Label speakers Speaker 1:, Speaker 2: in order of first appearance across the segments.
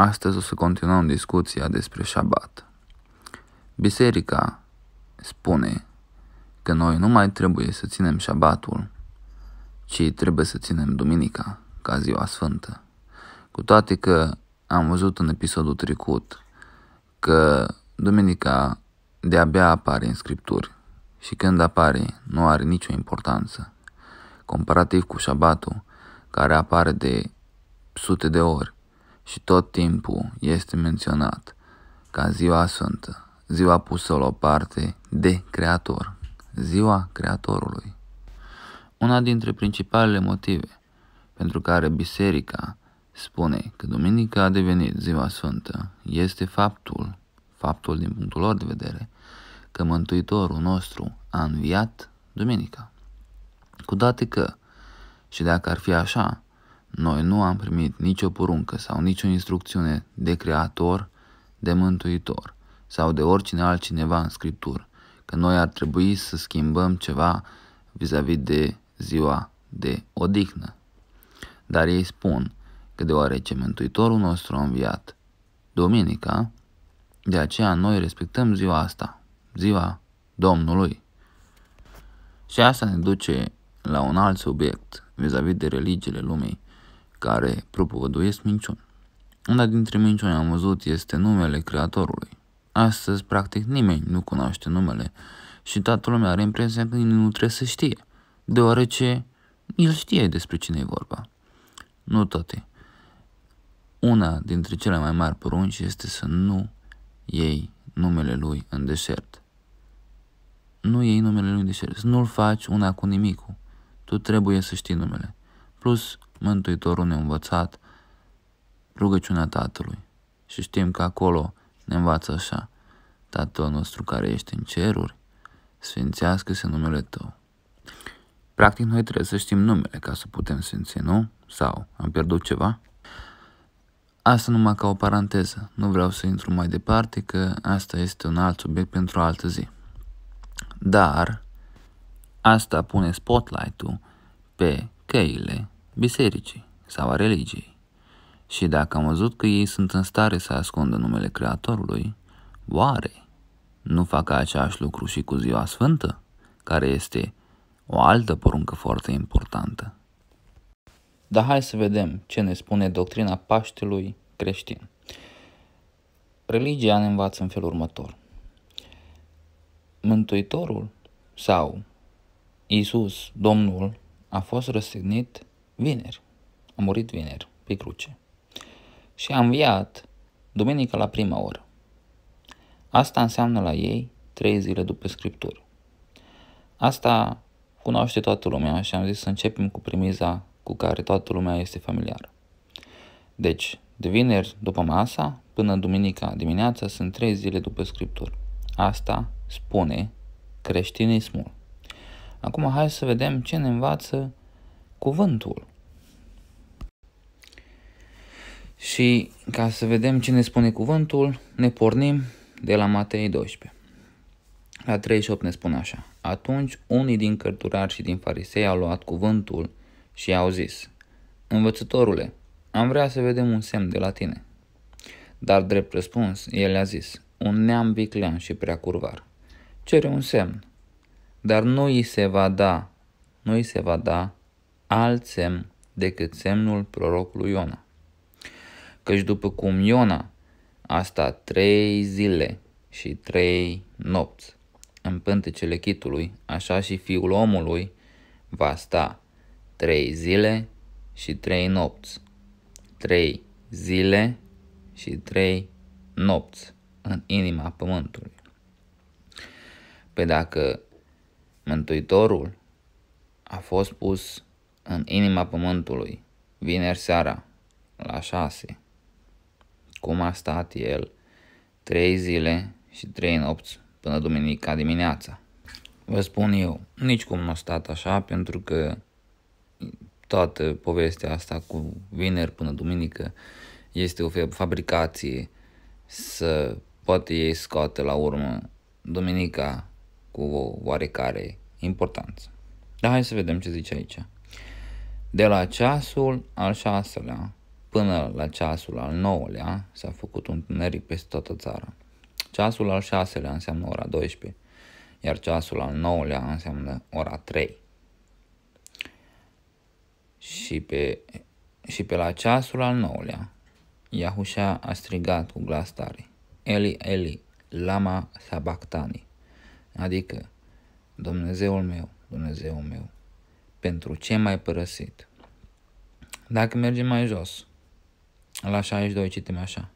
Speaker 1: Astăzi o să continuăm discuția despre șabat. Biserica spune că noi nu mai trebuie să ținem șabatul, ci trebuie să ținem duminica ca ziua sfântă. Cu toate că am văzut în episodul trecut că duminica de-abia apare în scripturi și când apare nu are nicio importanță, comparativ cu șabatul care apare de sute de ori și tot timpul este menționat ca ziua sfântă, ziua pusă la o parte de Creator, ziua Creatorului. Una dintre principalele motive pentru care biserica spune că duminica a devenit ziua sfântă este faptul, faptul din punctul lor de vedere, că Mântuitorul nostru a înviat duminica. Cu toate că, și dacă ar fi așa, noi nu am primit nicio poruncă sau nicio instrucțiune de Creator, de Mântuitor sau de oricine altcineva în Scriptură, că noi ar trebui să schimbăm ceva vis-a-vis de ziua de odihnă. Dar ei spun că deoarece Mântuitorul nostru a înviat duminica, de aceea noi respectăm ziua asta, ziua Domnului. Și asta ne duce la un alt subiect vis-a-vis de religiile lumii, care propovăduiesc minciuni. Una dintre minciuni am văzut este numele Creatorului. Astăzi, practic, nimeni nu cunoaște numele și toată lumea are impresia că nu trebuie să știe, deoarece el știe despre cine e vorba. Nu toate. Una dintre cele mai mari porunci este să nu iei numele lui în deșert. Nu iei numele lui în deșert. Nu-l faci una cu nimicul. Tu trebuie să știi numele. Plus, Mântuitorul ne învățat rugăciunea Tatălui. Și știm că acolo ne învață așa. Tatăl nostru care ești în ceruri, sfințească-se numele Tău. Practic, noi trebuie să știm numele ca să putem sfinți, nu? Sau am pierdut ceva? Asta numai ca o paranteză. Nu vreau să intru mai departe, că asta este un alt subiect pentru o altă zi. Dar asta pune spotlight-ul pe căile bisericii sau a religiei. Și dacă am văzut că ei sunt în stare să ascundă numele Creatorului, oare nu fac același lucru și cu ziua sfântă, care este o altă poruncă foarte importantă? Dar hai să vedem ce ne spune doctrina Paștelui creștin. Religia ne învață în felul următor. Mântuitorul sau Isus, Domnul, a fost răstignit vineri. A murit vineri, pe cruce. Și a înviat duminică la prima oră. Asta înseamnă la ei trei zile după Scriptură. Asta cunoaște toată lumea și am zis să începem cu primiza cu care toată lumea este familiară. Deci, de vineri după masa până duminica dimineața sunt trei zile după Scriptură. Asta spune creștinismul. Acum hai să vedem ce ne învață cuvântul. Și ca să vedem ce ne spune cuvântul, ne pornim de la Matei 12. La 38 ne spune așa. Atunci unii din cărturari și din farisei au luat cuvântul și au zis, Învățătorule, am vrea să vedem un semn de la tine. Dar drept răspuns, el a zis, un neam viclean și prea curvar. Cere un semn, dar nu îi se va da, nu îi se va da alt semn decât semnul prorocului Iona căci după cum Iona a stat trei zile și trei nopți în pântecele chitului, așa și fiul omului va sta trei zile și trei nopți, trei zile și trei nopți în inima pământului. Pe dacă Mântuitorul a fost pus în inima pământului vineri seara la șase, cum a stat el trei zile și trei nopți până duminica dimineața. Vă spun eu, nici cum nu a stat așa, pentru că toată povestea asta cu vineri până duminică este o fabricație să poate ei scoate la urmă duminica cu o oarecare importanță. Dar hai să vedem ce zice aici. De la ceasul al șaselea Până la ceasul al nouălea s-a făcut un întuneric peste toată țara. Ceasul al șaselea înseamnă ora 12, iar ceasul al nouălea înseamnă ora 3. Și pe, și pe la ceasul al nouălea, Iahușa a strigat cu glas tare, Eli, Eli, lama sabactani, adică, Dumnezeul meu, Dumnezeul meu, pentru ce m-ai părăsit? Dacă mergem mai jos, la 62 citim așa.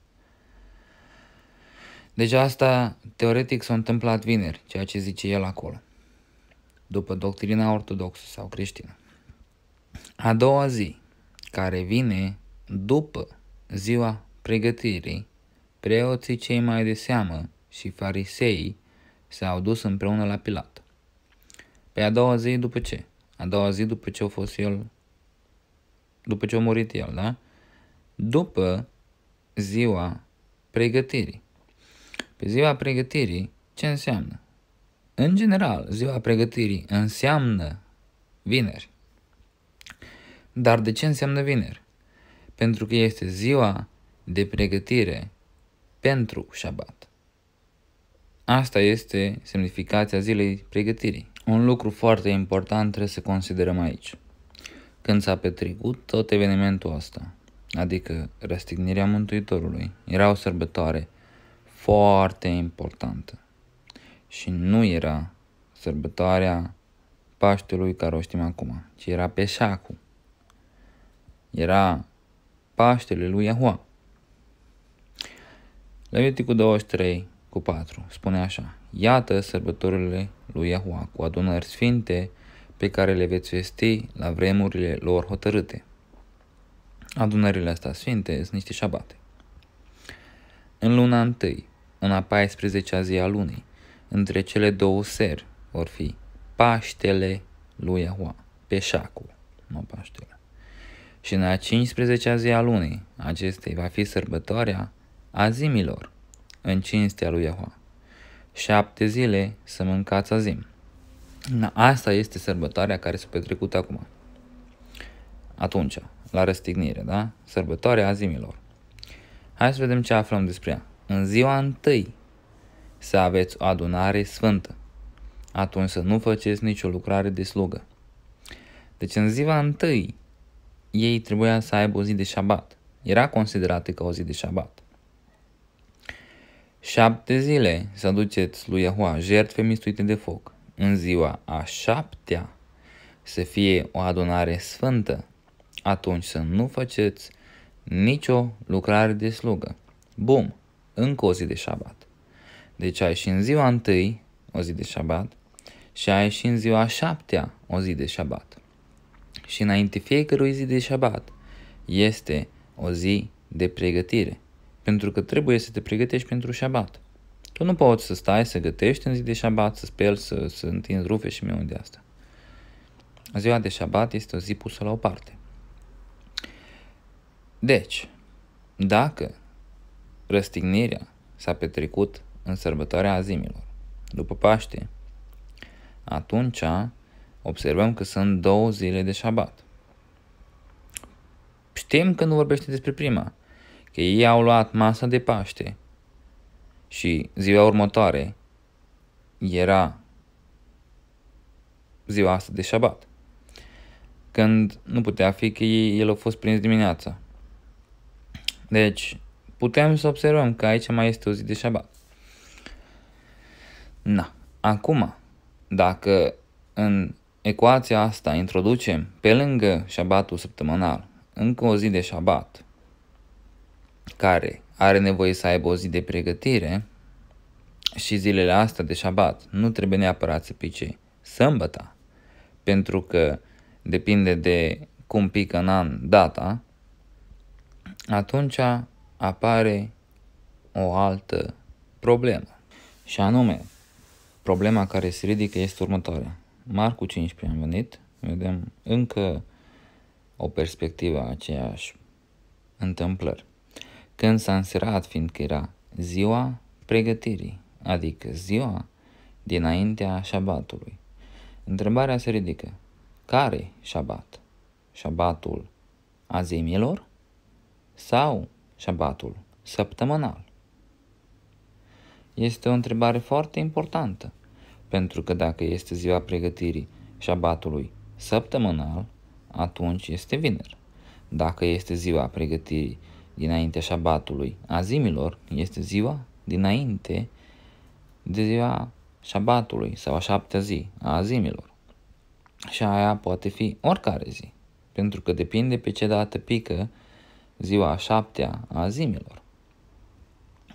Speaker 1: Deci asta teoretic s-a întâmplat vineri, ceea ce zice el acolo, după doctrina ortodoxă sau creștină. A doua zi, care vine după ziua pregătirii, preoții cei mai de seamă și fariseii s-au dus împreună la Pilat. Pe a doua zi după ce? A doua zi după ce a fost el, după ce a murit el, da? după ziua pregătirii. Pe ziua pregătirii, ce înseamnă? În general, ziua pregătirii înseamnă vineri. Dar de ce înseamnă vineri? Pentru că este ziua de pregătire pentru șabat. Asta este semnificația zilei pregătirii. Un lucru foarte important trebuie să considerăm aici. Când s-a petrecut tot evenimentul ăsta, adică răstignirea Mântuitorului, era o sărbătoare foarte importantă și nu era sărbătoarea Paștelui care o știm acum, ci era Peșacu. Era Paștele lui Iahua. Leviticul 23 cu 4 spune așa Iată sărbătorile lui Iahua cu adunări sfinte pe care le veți vesti la vremurile lor hotărâte. Adunările astea sfinte sunt niște șabate. În luna întâi, în a 14-a zi a lunii, între cele două seri vor fi Paștele lui Iahua, Peșacul, nu Paștele. Și în a 15-a zi a lunii acestei va fi sărbătoarea azimilor în cinstea lui Iahua. Șapte zile să mâncați azim. Asta este sărbătoarea care s-a petrecut acum. Atunci, la răstignire, da? Sărbătoarea azimilor. Hai să vedem ce aflăm despre ea. În ziua întâi să aveți o adunare sfântă. Atunci să nu faceți nicio lucrare de slugă. Deci în ziua întâi ei trebuia să aibă o zi de șabat. Era considerată ca o zi de șabat. Șapte zile să aduceți lui Iahua jertfe mistuite de foc. În ziua a șaptea să fie o adunare sfântă atunci să nu faceți nicio lucrare de slugă. Bum, încă o zi de șabat. Deci ai și în ziua întâi o zi de șabat și ai și în ziua șaptea o zi de șabat. Și înainte fiecărui zi de șabat este o zi de pregătire, pentru că trebuie să te pregătești pentru șabat. Tu nu poți să stai, să gătești în zi de șabat, să speli, să, să întinzi rufe și meu de asta. Ziua de șabat este o zi pusă la o parte. Deci, dacă răstignirea s-a petrecut în sărbătoarea azimilor, după Paște, atunci observăm că sunt două zile de șabat. Știm că nu vorbește despre prima, că ei au luat masa de Paște și ziua următoare era ziua asta de șabat, când nu putea fi că ei, el a fost prins dimineața. Deci, putem să observăm că aici mai este o zi de șabat. Na, acum, dacă în ecuația asta introducem pe lângă șabatul săptămânal încă o zi de șabat, care are nevoie să aibă o zi de pregătire și zilele astea de șabat nu trebuie neapărat să pice sâmbăta, pentru că depinde de cum pică în an data, atunci apare o altă problemă. Și anume, problema care se ridică este următoarea. Marcu 15 am venit, vedem încă o perspectivă a aceeași întâmplări. Când s-a înserat, fiindcă era ziua pregătirii, adică ziua dinaintea șabatului. Întrebarea se ridică, care șabat? Șabatul azimilor sau șabatul săptămânal? Este o întrebare foarte importantă, pentru că dacă este ziua pregătirii șabatului săptămânal, atunci este vineri. Dacă este ziua pregătirii dinainte șabatului azimilor, este ziua dinainte de ziua șabatului sau a șaptea zi a azimilor. Și aia poate fi oricare zi, pentru că depinde pe ce dată pică ziua a șaptea a zimilor.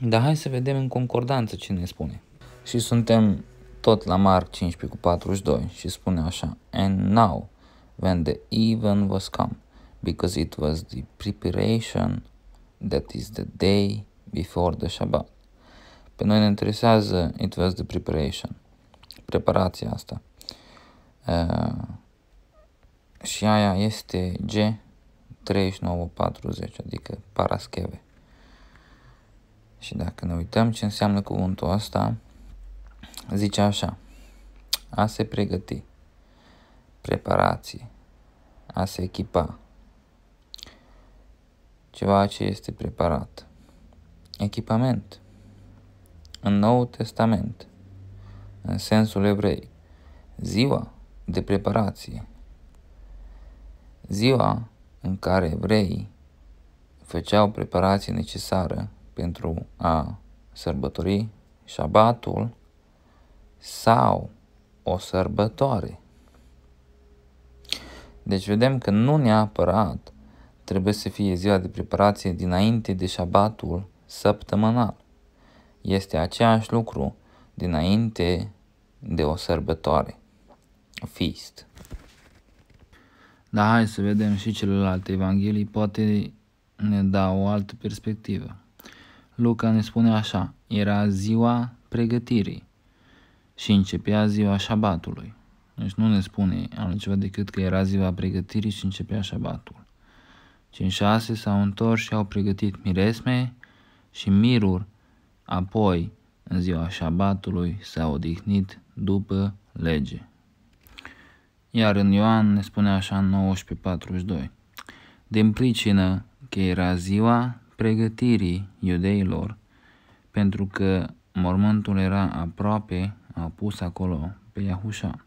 Speaker 1: Dar hai să vedem în concordanță ce ne spune. Și suntem tot la Marc 15 cu 42 și spune așa And now, when the even was come, because it was the preparation that is the day before the Shabbat. Pe noi ne interesează it was the preparation, preparația asta. Uh, și aia este G 39-40, adică parascheve. Și dacă ne uităm ce înseamnă cuvântul ăsta, zice așa, a se pregăti, preparație, a se echipa, ceva ce este preparat, echipament, în Noul Testament, în sensul evrei, ziua de preparație, ziua în care evrei făceau preparații necesară pentru a sărbători șabatul sau o sărbătoare. Deci vedem că nu neapărat trebuie să fie ziua de preparație dinainte de șabatul săptămânal. Este aceeași lucru dinainte de o sărbătoare, feast. Dar hai să vedem și celelalte evanghelii, poate ne dau o altă perspectivă. Luca ne spune așa, era ziua pregătirii și începea ziua șabatului. Deci nu ne spune altceva decât că era ziua pregătirii și începea șabatul. Cei șase s-au întors și au pregătit miresme și miruri, apoi în ziua șabatului s-au odihnit după lege. Iar în Ioan ne spune așa 19.42. Din pricină că era ziua pregătirii iudeilor, pentru că mormântul era aproape, a pus acolo pe Iahușa.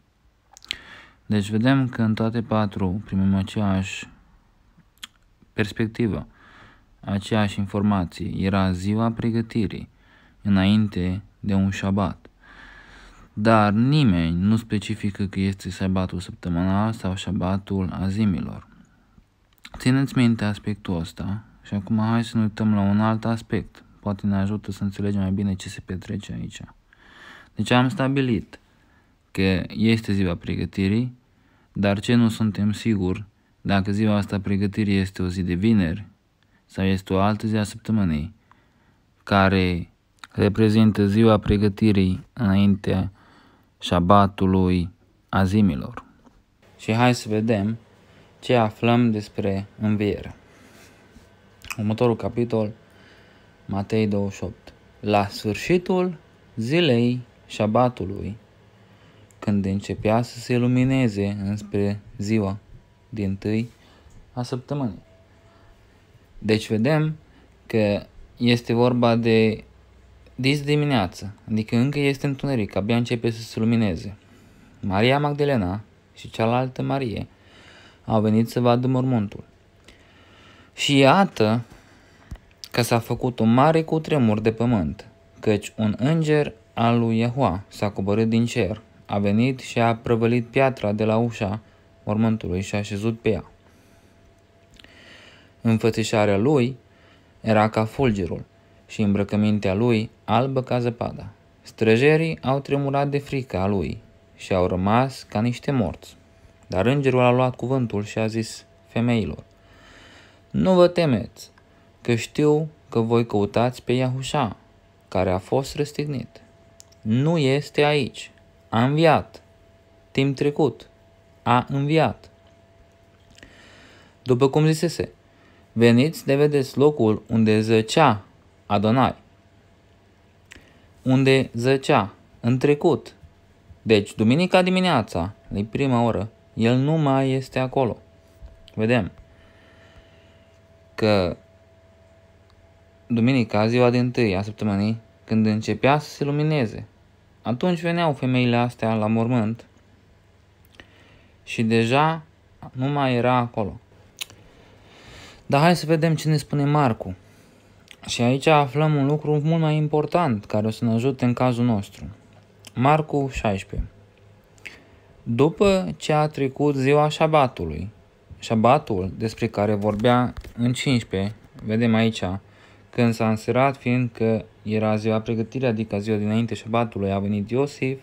Speaker 1: Deci vedem că în toate patru primim aceeași perspectivă, aceeași informație. Era ziua pregătirii, înainte de un șabat dar nimeni nu specifică că este sabatul săptămânal sau șabatul azimilor. Țineți minte aspectul ăsta și acum hai să ne uităm la un alt aspect. Poate ne ajută să înțelegem mai bine ce se petrece aici. Deci am stabilit că este ziua pregătirii, dar ce nu suntem siguri dacă ziua asta pregătirii este o zi de vineri sau este o altă zi a săptămânii care reprezintă ziua pregătirii înaintea șabatului, azimilor. Și hai să vedem ce aflăm despre înviere. Următorul capitol, Matei 28. La sfârșitul zilei șabatului, când începea să se lumineze înspre ziua din tâi a săptămânii. Deci vedem că este vorba de Dis dimineață, adică încă este întuneric, abia începe să se lumineze. Maria Magdalena și cealaltă Marie au venit să vadă mormântul. Și iată că s-a făcut un mare cutremur de pământ, căci un înger al lui Yahua s-a coborât din cer, a venit și a prăvălit piatra de la ușa mormântului și a așezut pe ea. Înfățișarea lui era ca fulgerul, și îmbrăcămintea lui albă ca zăpada. Străjerii au tremurat de frică a lui și au rămas ca niște morți. Dar îngerul a luat cuvântul și a zis femeilor, Nu vă temeți, că știu că voi căutați pe Iahușa, care a fost răstignit. Nu este aici, a înviat, timp trecut, a înviat. După cum zisese, veniți de vedeți locul unde zăcea Adonai. Unde zăcea, în trecut. Deci, duminica dimineața, e prima oră, el nu mai este acolo. Vedem că duminica, ziua de tâi a săptămânii, când începea să se lumineze, atunci veneau femeile astea la mormânt și deja nu mai era acolo. Dar hai să vedem ce ne spune Marcu. Și aici aflăm un lucru mult mai important care o să ne ajute în cazul nostru. Marcu 16 După ce a trecut ziua șabatului, șabatul despre care vorbea în 15, vedem aici, când s-a înserat, fiindcă era ziua pregătirii, adică ziua dinainte șabatului, a venit Iosif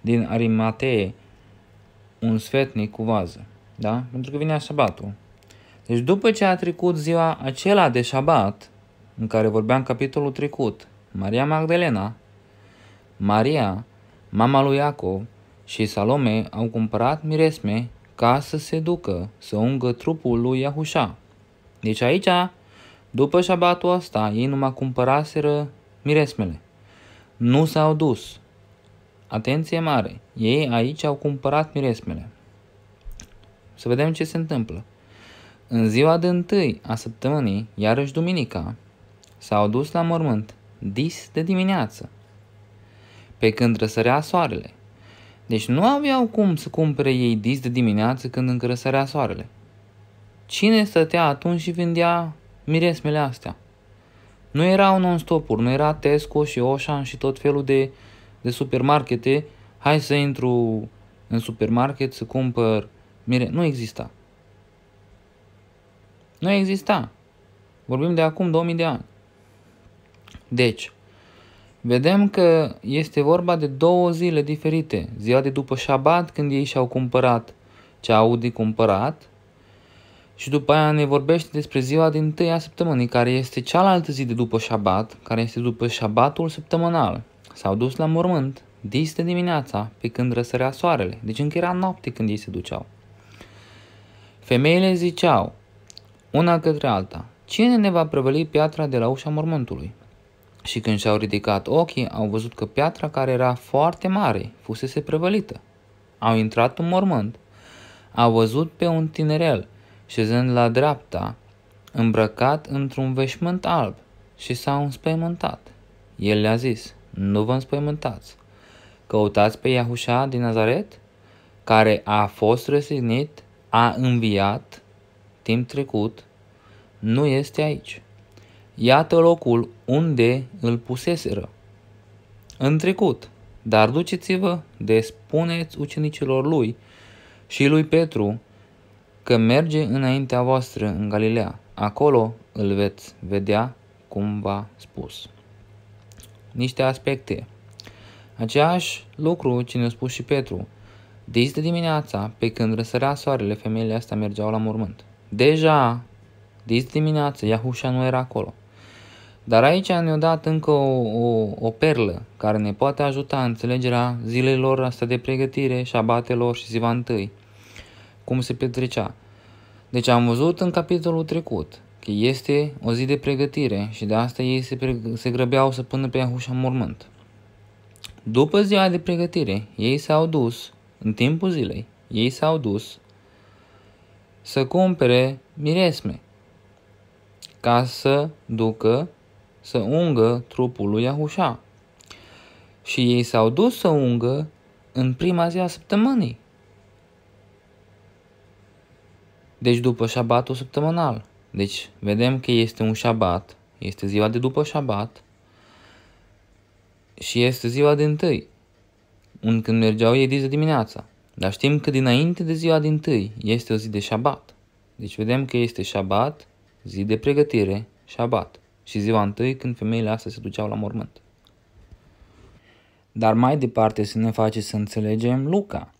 Speaker 1: din Arimatee, un sfetnic cu vază. Da? Pentru că vinea șabatul. Deci după ce a trecut ziua acela de șabat, în care vorbeam capitolul trecut, Maria Magdalena, Maria, mama lui Iacov și Salome au cumpărat miresme ca să se ducă să ungă trupul lui Iahușa. Deci aici, după șabatul ăsta, ei numai cumpăraseră miresmele. Nu s-au dus. Atenție mare! Ei aici au cumpărat miresmele. Să vedem ce se întâmplă. În ziua de întâi a săptămânii, iarăși duminica, S-au dus la mormânt, dis de dimineață, pe când răsărea soarele. Deci nu aveau cum să cumpere ei dis de dimineață când încă răsărea soarele. Cine stătea atunci și vindea miresmele astea? Nu erau non-stopuri, nu era Tesco și Oșan și tot felul de, de supermarkete. Hai să intru în supermarket să cumpăr mire. Nu exista. Nu exista. Vorbim de acum 2000 de ani. Deci, vedem că este vorba de două zile diferite. Ziua de după șabat, când ei și-au cumpărat ce au de cumpărat, și după aia ne vorbește despre ziua din tâia săptămânii, care este cealaltă zi de după șabat, care este după șabatul săptămânal. S-au dus la mormânt, diste dimineața, pe când răsărea soarele, deci încă era noapte când ei se duceau. Femeile ziceau, una către alta, cine ne va prăvăli piatra de la ușa mormântului? Și când și-au ridicat ochii, au văzut că piatra care era foarte mare fusese prevălită. Au intrat în mormânt. Au văzut pe un tinerel, șezând la dreapta, îmbrăcat într-un veșmânt alb și s-au înspăimântat. El le-a zis, nu vă înspăimântați. Căutați pe Iahușa din Nazaret, care a fost răsignit, a înviat, timp trecut, nu este aici. Iată locul unde îl puseseră. În trecut, dar duceți-vă de spuneți ucenicilor lui și lui Petru că merge înaintea voastră în Galilea. Acolo îl veți vedea cum v-a spus. Niște aspecte. Aceeași lucru ce ne-a spus și Petru. De de dimineața, pe când răsărea soarele, femeile astea mergeau la mormânt. Deja, de dimineața, Iahușa nu era acolo. Dar aici ne-a dat încă o, o, o perlă care ne poate ajuta în înțelegerea zilelor astea de pregătire, șabatelor și ziua întâi, cum se petrecea. Deci am văzut în capitolul trecut că este o zi de pregătire și de asta ei se, se grăbeau să pună pe ușa în mormânt. După ziua de pregătire, ei s-au dus, în timpul zilei, ei s-au dus să cumpere miresme ca să ducă să ungă trupul lui Ahușa. Și ei s-au dus să ungă în prima zi a săptămânii. Deci după șabatul săptămânal. Deci vedem că este un șabat, este ziua de după șabat și este ziua de întâi, un când mergeau ei de dimineața. Dar știm că dinainte de ziua din tâi este o zi de șabat. Deci vedem că este șabat, zi de pregătire, șabat și ziua întâi când femeile astea se duceau la mormânt. Dar mai departe să ne face să înțelegem Luca.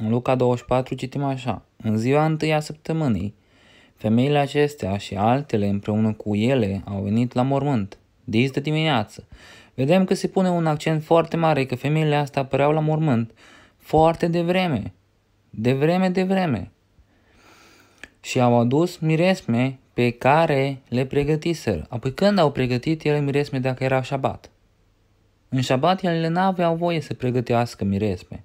Speaker 1: În Luca 24 citim așa. În ziua întâi a săptămânii, femeile acestea și altele împreună cu ele au venit la mormânt, dis de dimineață. Vedem că se pune un accent foarte mare că femeile astea apăreau la mormânt foarte devreme. Devreme, devreme. Și au adus miresme pe care le pregătiseră. Apoi când au pregătit ele miresme dacă era șabat? În șabat ele n-aveau voie să pregătească miresme.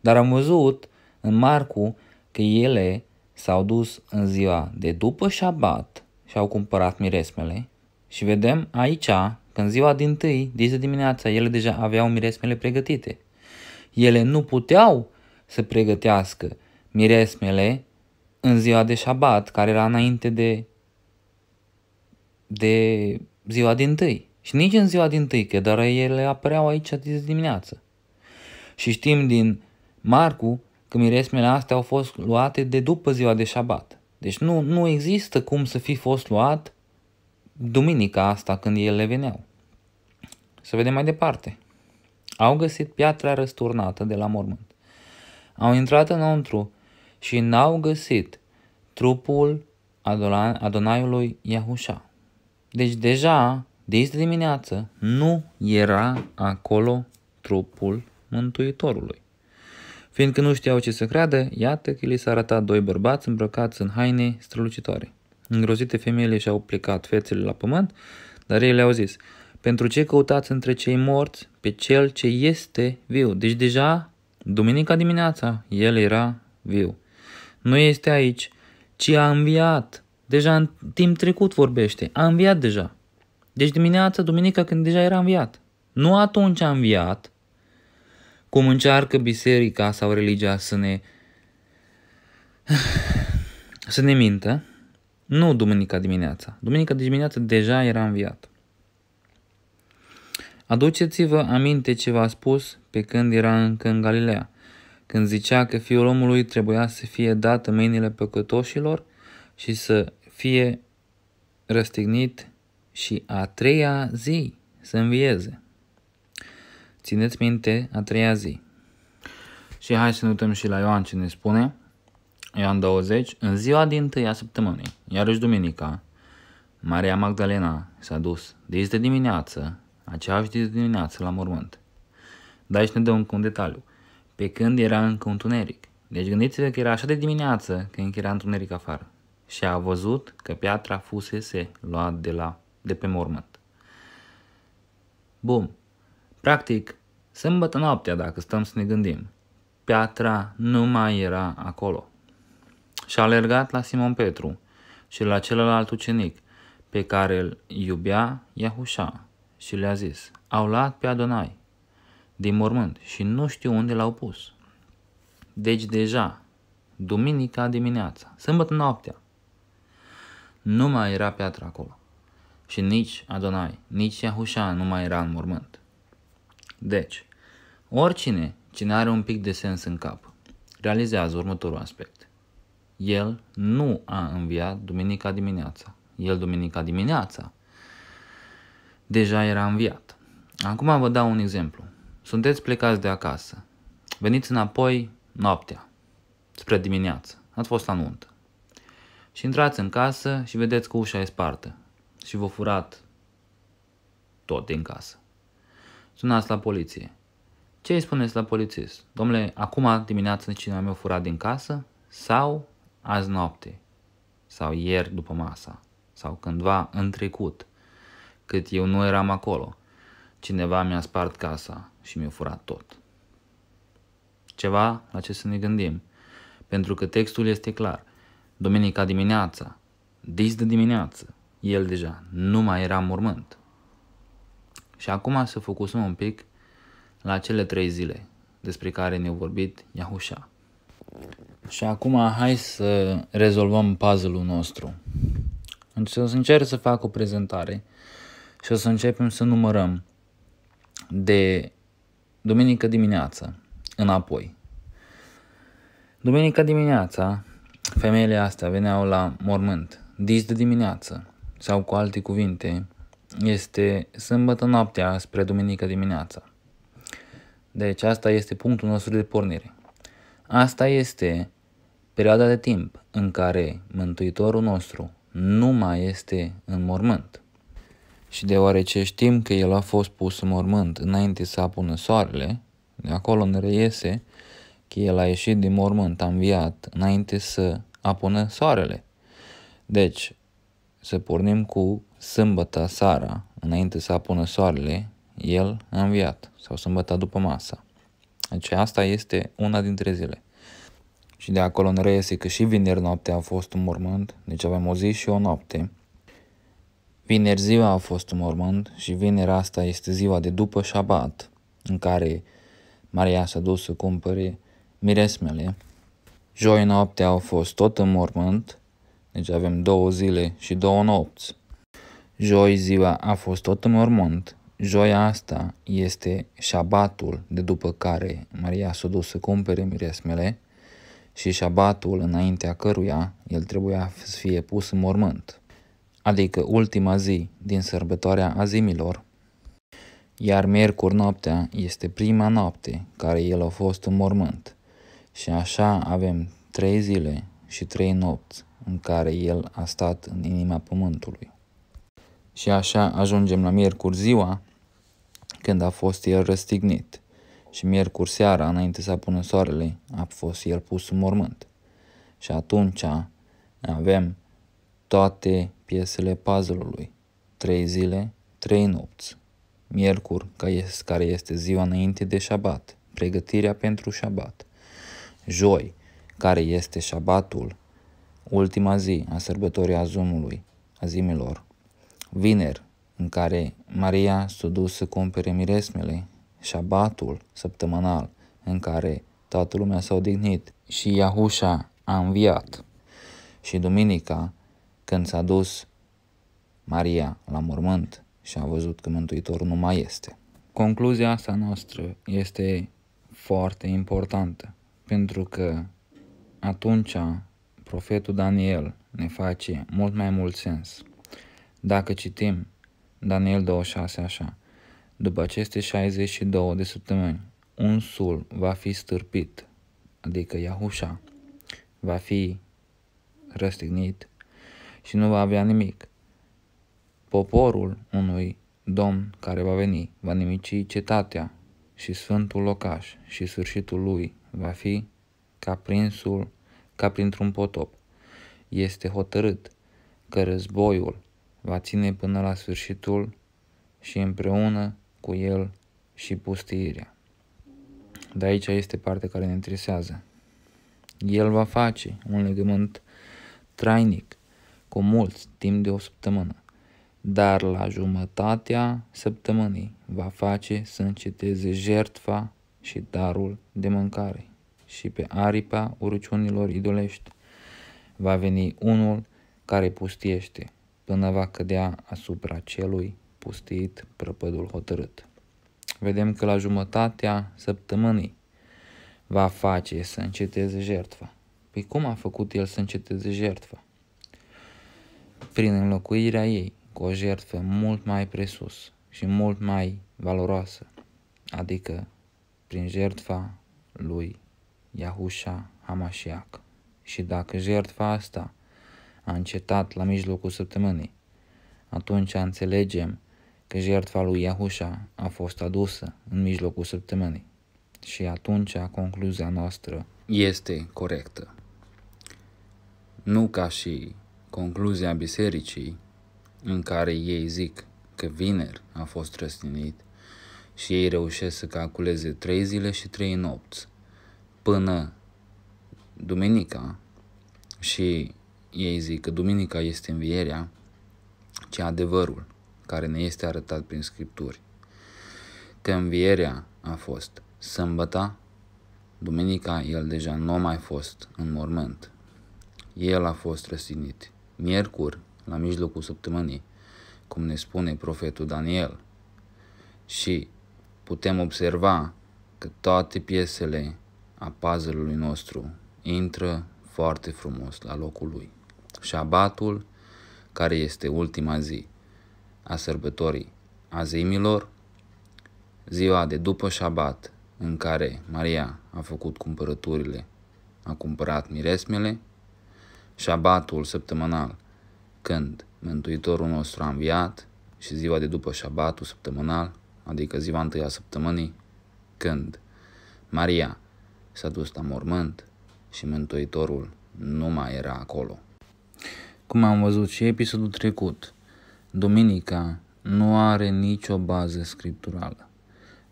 Speaker 1: Dar am văzut în Marcu că ele s-au dus în ziua de după șabat și au cumpărat miresmele. Și vedem aici că în ziua din tâi, de dimineața, ele deja aveau miresmele pregătite. Ele nu puteau să pregătească miresmele în ziua de șabat, care era înainte de, de ziua din tâi. Și nici în ziua din tâi, că doar ele apăreau aici de dimineață. Și știm din Marcu că miresmele astea au fost luate de după ziua de șabat. Deci nu, nu există cum să fi fost luat duminica asta când ele veneau. Să vedem mai departe. Au găsit piatra răsturnată de la mormânt. Au intrat înăuntru și n-au găsit trupul Adonaiului Iahușa. Deci deja, de este dimineață, nu era acolo trupul Mântuitorului. Fiindcă nu știau ce să creadă, iată că li s-a arătat doi bărbați îmbrăcați în haine strălucitoare. Îngrozite femeile și-au plecat fețele la pământ, dar ei le-au zis, pentru ce căutați între cei morți pe cel ce este viu? Deci deja, duminica dimineața, el era viu nu este aici, ci a înviat. Deja în timp trecut vorbește, a înviat deja. Deci dimineața, duminică, când deja era înviat. Nu atunci a înviat, cum încearcă biserica sau religia să ne să ne mintă, nu duminica dimineața. Duminica dimineața deja era înviat. Aduceți-vă aminte ce v-a spus pe când era încă în Galileea când zicea că fiul omului trebuia să fie dat în mâinile păcătoșilor și să fie răstignit și a treia zi să învieze. Țineți minte, a treia zi. Și hai să ne uităm și la Ioan ce ne spune. Ioan 20. În ziua din tâia săptămânii, iarăși duminica, Maria Magdalena s-a dus de dimineață, aceeași de dimineață la mormânt. Dar aici ne dă un detaliu pe când era încă întuneric. Deci gândiți-vă că era așa de dimineață că încă era întuneric afară și a văzut că piatra fusese luat de, la, de pe mormânt. Bun, practic, sâmbătă noaptea, dacă stăm să ne gândim, piatra nu mai era acolo. Și a alergat la Simon Petru și la celălalt ucenic pe care îl iubea Iahușa și le-a zis, au luat pe Adonai, din mormânt și nu știu unde l-au pus. Deci deja, duminica dimineața, sâmbătă noaptea, nu mai era piatra acolo. Și nici Adonai, nici Iahușa nu mai era în mormânt. Deci, oricine cine are un pic de sens în cap, realizează următorul aspect. El nu a înviat duminica dimineața. El duminica dimineața deja era înviat. Acum vă dau un exemplu. Sunteți plecați de acasă. Veniți înapoi noaptea, spre dimineață. Ați fost la nuntă. Și intrați în casă și vedeți că ușa e spartă și vă furat tot din casă. Sunați la poliție. Ce îi spuneți la polițist? Domnule, acum dimineață cineva mi-a furat din casă sau azi noapte sau ieri după masa sau cândva în trecut, cât eu nu eram acolo cineva mi-a spart casa și mi-a furat tot. Ceva la ce să ne gândim, pentru că textul este clar. Duminica dimineața, dis de dimineață, el deja nu mai era mormânt. Și acum să focusăm un pic la cele trei zile despre care ne-a vorbit Iahușa. Și acum hai să rezolvăm puzzle-ul nostru. Deci o să încerc să fac o prezentare și o să începem să numărăm de duminică dimineață înapoi. Duminica dimineața, femeile astea veneau la mormânt, dis de dimineață, sau cu alte cuvinte, este sâmbătă noaptea spre duminică dimineața. Deci asta este punctul nostru de pornire. Asta este perioada de timp în care Mântuitorul nostru nu mai este în mormânt. Și deoarece știm că el a fost pus în mormânt înainte să apună soarele, de acolo ne reiese că el a ieșit din mormânt, a înviat, înainte să apună soarele. Deci, să pornim cu sâmbătă sara, înainte să apună soarele, el a înviat, sau sâmbătă după masa. Deci asta este una dintre zile. Și de acolo ne reiese că și vineri noaptea a fost un mormânt, deci avem o zi și o noapte, Vineri ziua a fost un mormânt și vineri asta este ziua de după șabat, în care Maria s-a dus să cumpere miresmele. Joi noapte au fost tot în mormânt, deci avem două zile și două nopți. Joi ziua a fost tot în mormânt. Joia asta este șabatul de după care Maria s-a dus să cumpere miresmele și șabatul înaintea căruia el trebuia să fie pus în mormânt adică ultima zi din sărbătoarea azimilor, iar miercuri noaptea este prima noapte care el a fost în mormânt. Și așa avem trei zile și trei nopți în care el a stat în inima pământului. Și așa ajungem la miercuri ziua, când a fost el răstignit, și miercuri seara, înainte să apună soarele, a fost el pus în mormânt. Și atunci avem toate piesele puzzle-ului. Trei zile, trei nopți. Miercuri, care este ziua înainte de șabat, pregătirea pentru șabat. Joi, care este șabatul, ultima zi a sărbătorii azumului, azimilor. Vineri, în care Maria s-a dus să cumpere miresmele, șabatul săptămânal, în care toată lumea s-a odihnit și Iahușa a înviat. Și duminica, când s-a dus Maria la mormânt și a văzut că Mântuitorul nu mai este. Concluzia asta noastră este foarte importantă, pentru că atunci profetul Daniel ne face mult mai mult sens. Dacă citim Daniel 26 așa, după aceste 62 de săptămâni, un sul va fi stârpit, adică Iahușa, va fi răstignit și nu va avea nimic. Poporul unui domn care va veni va nimici cetatea și sfântul locaș și sfârșitul lui va fi ca prinsul, ca printr-un potop. Este hotărât că războiul va ține până la sfârșitul și împreună cu el și pustirea. De aici este partea care ne interesează. El va face un legământ trainic cu mult timp de o săptămână, dar la jumătatea săptămânii va face să înceteze jertfa și darul de mâncare și pe aripa urciunilor idolești. Va veni unul care pustiește până va cădea asupra celui pustit prăpădul hotărât. Vedem că la jumătatea săptămânii va face să înceteze jertfa. Păi cum a făcut el să înceteze jertfa? prin înlocuirea ei cu o jertfă mult mai presus și mult mai valoroasă, adică prin jertfa lui Yahusha Hamashiach. Și dacă jertfa asta a încetat la mijlocul săptămânii, atunci înțelegem că jertfa lui Yahusha a fost adusă în mijlocul săptămânii. Și atunci concluzia noastră este corectă. Nu ca și concluzia bisericii, în care ei zic că vineri a fost răstinit și ei reușesc să calculeze trei zile și trei nopți până duminica și ei zic că duminica este învierea, ci adevărul care ne este arătat prin Scripturi. Că învierea a fost sâmbăta, duminica el deja nu a mai fost în mormânt. El a fost răstignit miercuri, la mijlocul săptămânii, cum ne spune profetul Daniel. Și putem observa că toate piesele a puzzle-ului nostru intră foarte frumos la locul lui. Șabatul, care este ultima zi a sărbătorii azimilor, ziua de după șabat, în care Maria a făcut cumpărăturile, a cumpărat miresmele șabatul săptămânal, când Mântuitorul nostru a înviat și ziua de după șabatul săptămânal, adică ziua întâi a săptămânii, când Maria s-a dus la mormânt și Mântuitorul nu mai era acolo. Cum am văzut și episodul trecut, Duminica nu are nicio bază scripturală.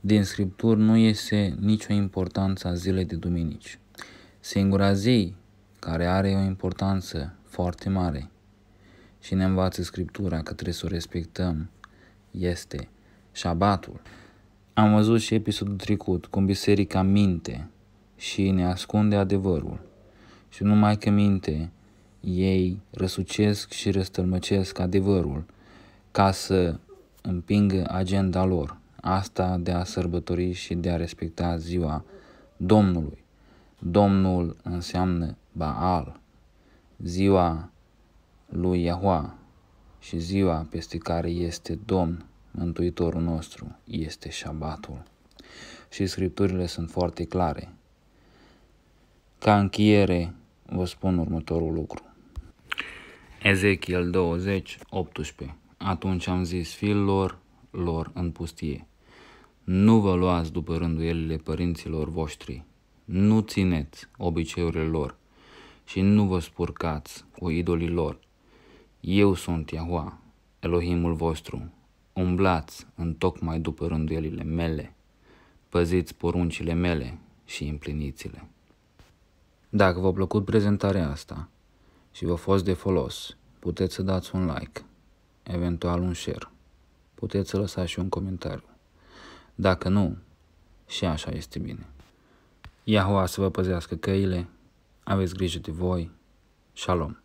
Speaker 1: Din scripturi nu iese nicio importanță a zilei de duminici. Singura zi care are o importanță foarte mare și ne învață Scriptura că trebuie să o respectăm, este șabatul. Am văzut și episodul trecut cum biserica minte și ne ascunde adevărul. Și numai că minte, ei răsucesc și răstălmăcesc adevărul ca să împingă agenda lor, asta de a sărbători și de a respecta ziua Domnului. Domnul înseamnă Baal, ziua lui Iahua și ziua peste care este Domn, Mântuitorul nostru, este Șabatul. Și scripturile sunt foarte clare. Ca închiere vă spun următorul lucru. Ezechiel 20, 18 Atunci am zis fiilor lor în pustie, nu vă luați după rânduielile părinților voștri, nu țineți obiceiurile lor, și nu vă spurcați cu idolii lor. Eu sunt Iahua, Elohimul vostru. Umblați în tocmai după rânduielile mele. Păziți poruncile mele și împliniți-le. Dacă v-a plăcut prezentarea asta și v-a fost de folos, puteți să dați un like, eventual un share. Puteți să lăsați și un comentariu. Dacă nu, și așa este bine. Iahua să vă păzească căile aveți grijă de voi. Shalom.